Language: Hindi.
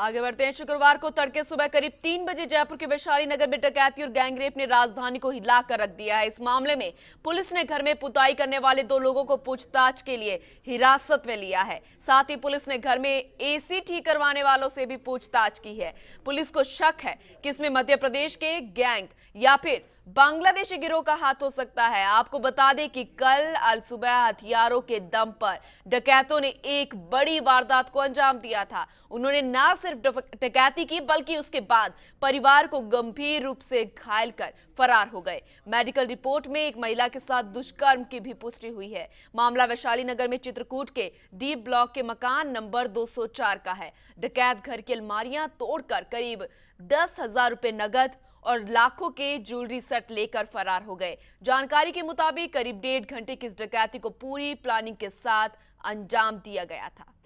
आगे बढ़ते हैं शुक्रवार को तड़के सुबह करीब तीन बजे जयपुर के वैशाली नगर में डकैती और गैंगरेप ने राजधानी को हिलाकर रख दिया है इस मामले में पुलिस ने घर में पुताई करने वाले दो लोगों को पूछताछ के लिए हिरासत में लिया है साथ ही पुलिस ने घर में एसी ठीक करवाने वालों से भी पूछताछ की है पुलिस को शक है कि इसमें मध्य प्रदेश के गैंग या फिर बांग्लादेशी गिरोह का हाथ हो सकता है आपको बता दें कि कल अल सुबह हथियारों के दम पर डकैतों ने एक बड़ी वारदात को अंजाम दिया था उन्होंने ना सिर्फ डकैती की बल्कि उसके बाद परिवार को गंभीर रूप से घायल कर फरार हो गए मेडिकल रिपोर्ट में एक महिला के साथ दुष्कर्म की भी पुष्टि हुई है मामला वैशाली नगर में चित्रकूट के डी ब्लॉक के मकान नंबर दो का है डकैत घर की अलमारियां तोड़कर करीब दस हजार रुपए नगद और लाखों के ज्वेलरी सेट लेकर फरार हो गए जानकारी के मुताबिक करीब डेढ़ घंटे की इस डकैती को पूरी प्लानिंग के साथ अंजाम दिया गया था